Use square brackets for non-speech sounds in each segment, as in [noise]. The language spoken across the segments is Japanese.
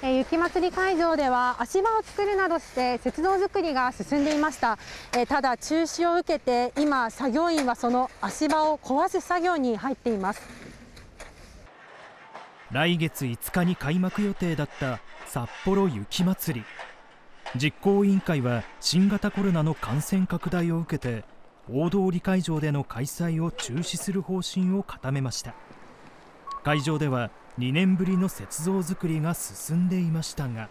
え雪まつり会場では足場を作るなどして雪像作りが進んでいました、えただ中止を受けて今作業員はその足場を壊す作業に入っています来月5日に開幕予定だった札幌雪まつり実行委員会は新型コロナの感染拡大を受けて大通り会場での開催を中止する方針を固めました会場では2年ぶりの雪像作りが進んでいましたが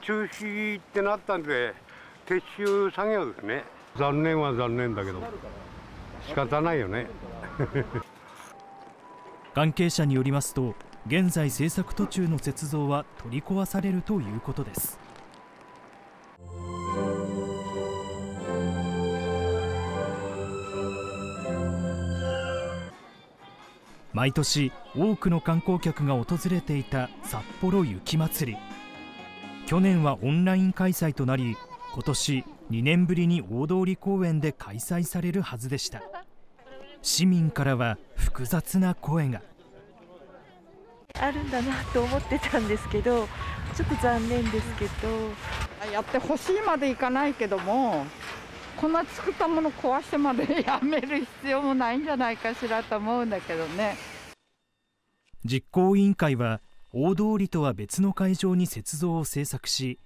中止ってなったんで撤収作業ですね残念は残念だけど仕方ないよね [laughs] [laughs] 関係者によりますと現在制作途中の雪像は取り壊されるということです毎年多くの観光客が訪れていた札幌雪まつり去年はオンライン開催となり今年2年ぶりに大通公園で開催されるはずでした市民からは複雑な声があるんだなと思ってたんですけどちょっと残念ですけどやってほしいまでいかないけどもこんな作ったもの壊してまで [laughs] やめる必要もないんじゃないかしらと思うんだけどね実行委員会は大通りとは別の会場に雪像を制作し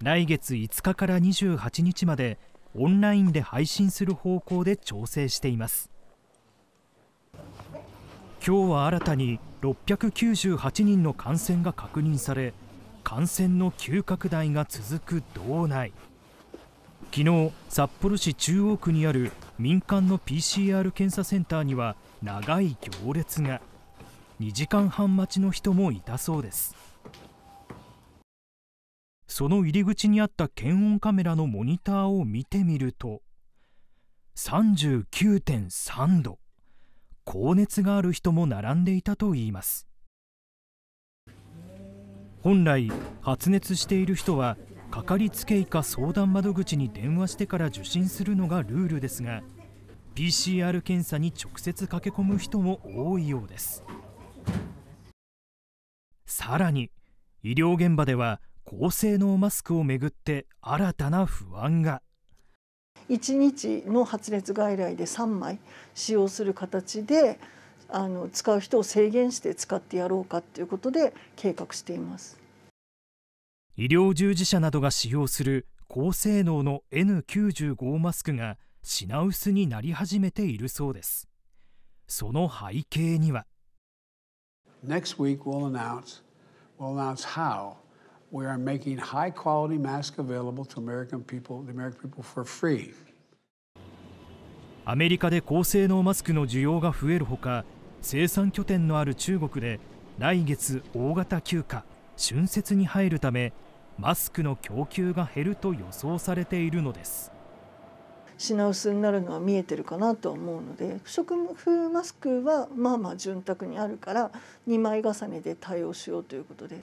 来月5日から28日までオンラインで配信する方向で調整しています今日は新たに698人の感染が確認され感染の急拡大が続く道内昨日札幌市中央区にある民間の PCR 検査センターには長い行列が2時間半待ちの人もいたそうですその入り口にあった検温カメラのモニターを見てみると39.3度高熱がある人も並んでいたといいます本来発熱している人はかかりつけ医か相談窓口に電話してから受診するのがルールですが PCR 検査に直接駆け込む人も多いようですさらに医療現場では高性能マスクをめぐって新たな不安が1日の発熱外来で3枚使用する形であの使う人を制限して使ってやろうかということで計画しています。医療従事者などが使用する高性能の N95 マスクが品薄になり始めているそうですその背景には Next week we'll announce, we'll announce how we are making high quality masks available to American people, the American people for free. アメリカで高性能マスクの需要が増えるほか生産拠点のある中国で来月大型休暇春節に入るためマスクの供給が減ると予想されているのです品薄になるのは見えてるかなと思うので不織布マスクはまあまあ潤沢にあるから2枚重ねで対応しようということで